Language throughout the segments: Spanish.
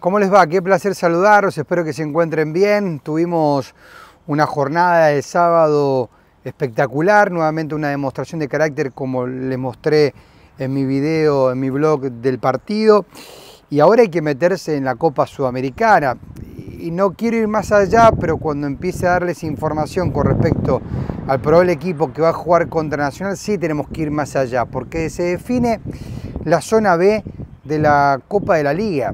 ¿Cómo les va? Qué placer saludaros, espero que se encuentren bien. Tuvimos una jornada de sábado espectacular, nuevamente una demostración de carácter como les mostré en mi video, en mi blog del partido. Y ahora hay que meterse en la Copa Sudamericana. Y no quiero ir más allá, pero cuando empiece a darles información con respecto al probable equipo que va a jugar contra Nacional, sí tenemos que ir más allá, porque se define la zona B de la Copa de la Liga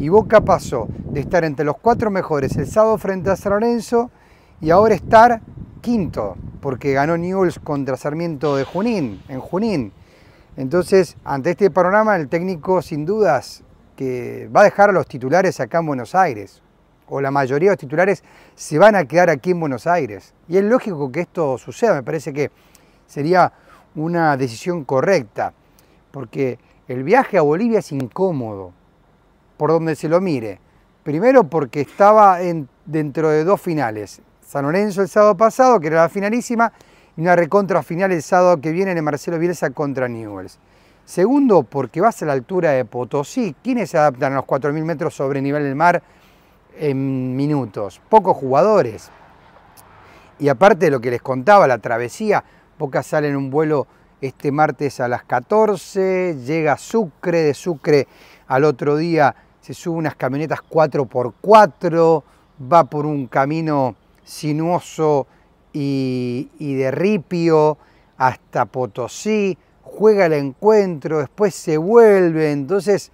y Boca pasó de estar entre los cuatro mejores el sábado frente a San Lorenzo y ahora estar quinto, porque ganó Newells contra Sarmiento de Junín, en Junín. Entonces, ante este panorama, el técnico sin dudas que va a dejar a los titulares acá en Buenos Aires, o la mayoría de los titulares se van a quedar aquí en Buenos Aires. Y es lógico que esto suceda, me parece que sería una decisión correcta, porque el viaje a Bolivia es incómodo, por donde se lo mire. Primero porque estaba dentro de dos finales. San Lorenzo el sábado pasado, que era la finalísima, y una recontra final el sábado que viene de Marcelo Bielsa contra Newells. Segundo, porque vas a la altura de Potosí. ¿Quiénes se adaptan a los 4.000 metros sobre nivel del mar en minutos? Pocos jugadores. Y aparte de lo que les contaba, la travesía, Boca sale en un vuelo este martes a las 14, llega Sucre, de Sucre al otro día se sube unas camionetas 4x4, va por un camino sinuoso y, de ripio hasta Potosí, juega el encuentro, después se vuelve. Entonces,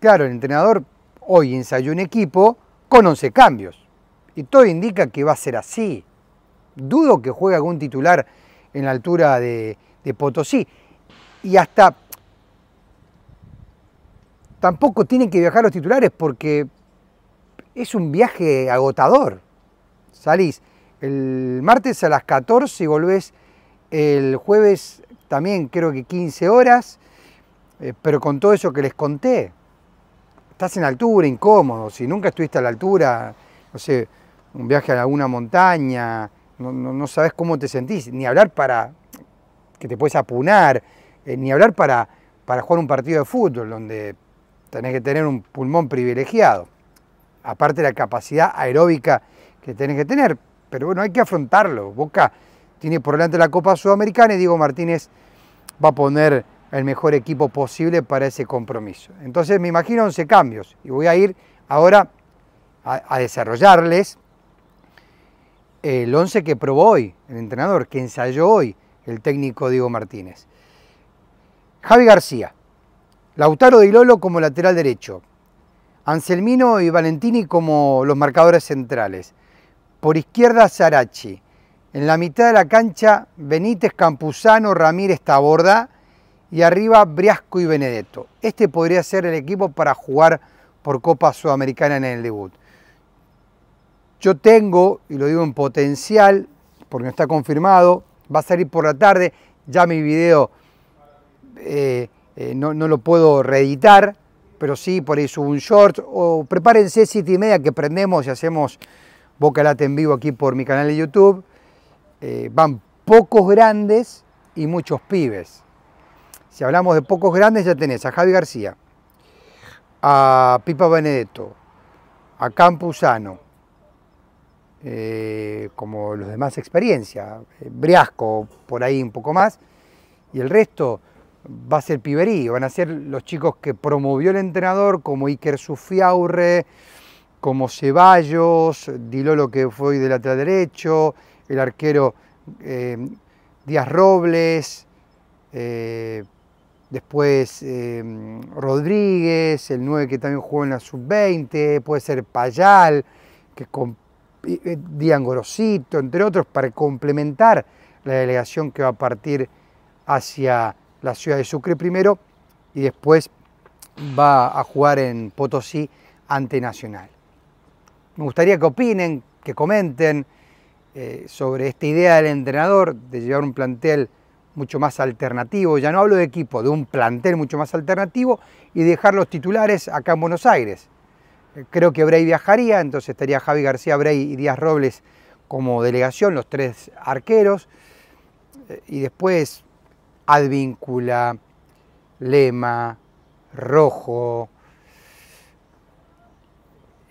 claro, el entrenador hoy ensayó un equipo con 11 cambios. Y todo indica que va a ser así. Dudo que juegue algún titular en la altura de, de Potosí. Y hasta tampoco tienen que viajar los titulares porque es un viaje agotador. Salís el martes a las 14 y volvés el jueves también creo que 15 horas, eh, pero con todo eso que les conté. Estás en altura, incómodo, si nunca estuviste a la altura, no sé, un viaje a alguna montaña, no, sabes cómo te sentís, ni hablar para que te puedes apunar, eh, ni hablar para, para jugar un partido de fútbol, donde tenés que tener un pulmón privilegiado, aparte de la capacidad aeróbica que tenés que tener, pero bueno, hay que afrontarlo. Boca tiene por delante la Copa Sudamericana y Diego Martínez va a poner el mejor equipo posible para ese compromiso. Entonces me imagino 11 cambios y voy a ir ahora a, desarrollarles el 11 que probó hoy el entrenador, que ensayó hoy el técnico Diego Martínez. Javi García, Lautaro Di Lolo como lateral derecho, Anselmino y Valentini como los marcadores centrales, por izquierda Sarachi, en la mitad de la cancha Benítez, Campuzano, Ramírez, Taborda y arriba Briasco y Benedetto. Este podría ser el equipo para jugar por Copa Sudamericana en el debut. Yo tengo, y lo digo en potencial, porque no está confirmado, va a salir por la tarde, ya mi video... Eh, eh, no, lo puedo reeditar, pero sí por ahí subo un short, o prepárense siete y media que prendemos y hacemos Boca en vivo aquí por mi canal de YouTube. Eh, van pocos grandes y muchos pibes. Si hablamos de pocos grandes ya tenés a Javi García, a Pipa Benedetto, a Campusano eh, como los demás experiencia, Briasco por ahí un poco más, y el resto va a ser piberío, van a ser los chicos que promovió el entrenador, como Iker Sufiaurre, como Ceballos, Dilolo que fue del lateral derecho, el arquero eh, Díaz Robles, eh, después eh, Rodríguez, el 9 que también jugó en la sub-20, puede ser Payal, que con, Díaz Gorosito, entre otros, para complementar la delegación que va a partir hacia la ciudad de Sucre primero y después va a jugar en Potosí ante Nacional. Me gustaría que opinen, que comenten eh, sobre esta idea del entrenador de llevar un plantel mucho más alternativo, ya no hablo de equipo, de un plantel mucho más alternativo y dejar los titulares acá en Buenos Aires. Eh, creo que Bray viajaría, entonces estaría Javi García, Bray y Díaz Robles como delegación, los tres arqueros, eh, y después Advíncula, Lema, Rojo,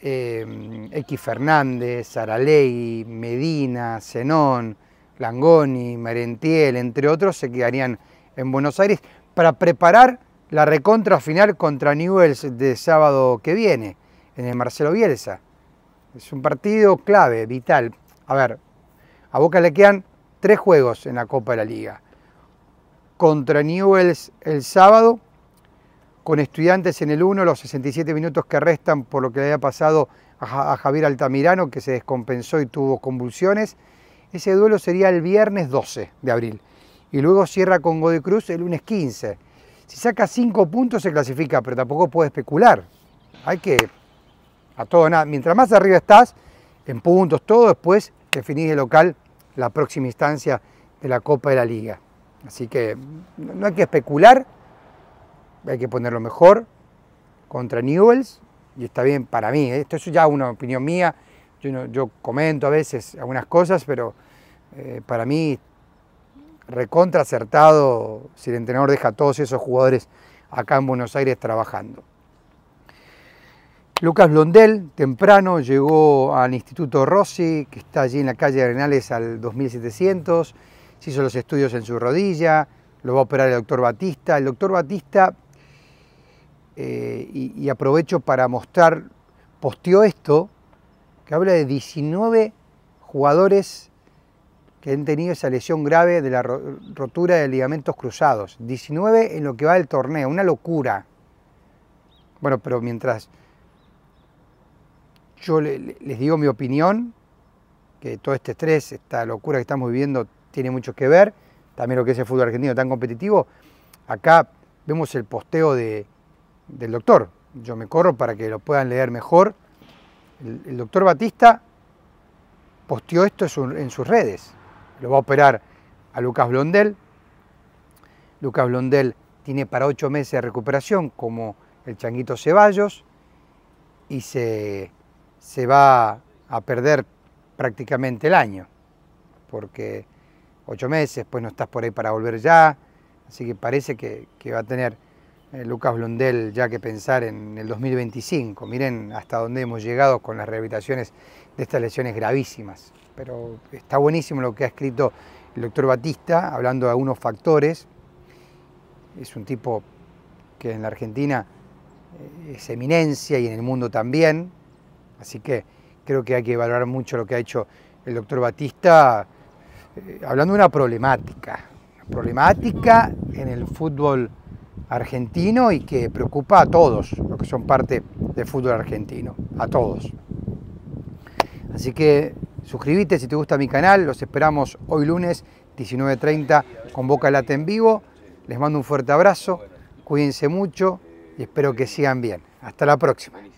em, X Fernández, Aralegui, Medina, Zenón, Langoni, Merentiel, entre otros, se quedarían en Buenos Aires para preparar la recontra final contra Newells de sábado que viene, en el Marcelo Bielsa. Es un partido clave, vital. A ver, a Boca le quedan tres juegos en la Copa de la Liga contra Newells el sábado, con estudiantes en el 1, los 67 minutos que restan por lo que le había pasado a Javier Altamirano, que se descompensó y tuvo convulsiones. Ese duelo sería el viernes 12 de abril y luego cierra con Godoy Cruz el lunes 15. Si saca 5 puntos se clasifica, pero tampoco puede especular. Hay que, a todo nada, mientras más arriba estás, en puntos, todo, después definís el local la próxima instancia de la Copa de la Liga. Así que no hay que especular, hay que ponerlo mejor contra Newells, y está bien para mí, ¿eh? esto es ya una opinión mía, yo, comento a veces algunas cosas, pero eh, para mí recontra acertado si el entrenador deja a todos esos jugadores acá en Buenos Aires trabajando. Lucas Blondel, temprano, llegó al Instituto Rossi, que está allí en la calle Arenales al 2700 hizo los estudios en su rodilla, lo va a operar el doctor Batista. El doctor Batista, eh, y, y, aprovecho para mostrar, posteó esto, que habla de 19 jugadores que han tenido esa lesión grave de la rotura de ligamentos cruzados. 19 en lo que va del torneo, una locura. Bueno, pero mientras yo les digo mi opinión, que todo este estrés, esta locura que estamos viviendo tiene mucho que ver, también lo que es el fútbol argentino tan competitivo. Acá vemos el posteo del doctor, yo me corro para que lo puedan leer mejor. El, doctor Batista posteó esto en sus redes, lo va a operar a Lucas Blondel. Lucas Blondel tiene para ocho meses de recuperación, como el Changuito Ceballos, y se, se va a perder prácticamente el año, porque ocho meses, pues no estás por ahí para volver ya, así que parece que, va a tener eh, Lucas Blundell ya que pensar en el 2025. Miren hasta dónde hemos llegado con las rehabilitaciones de estas lesiones gravísimas. Pero está buenísimo lo que ha escrito el doctor Batista, hablando de algunos factores. Es un tipo que en la Argentina eh, es eminencia y en el mundo también. Así que creo que hay que valorar mucho lo que ha hecho el doctor Batista eh, hablando de una problemática, problemática en el fútbol argentino y que preocupa a todos los que son parte del fútbol argentino, a todos. Así que suscríbete si te gusta mi canal, los esperamos hoy lunes 19.30 con Boca Lata en vivo. Les mando un fuerte abrazo, cuídense mucho y espero que sigan bien. Hasta la próxima.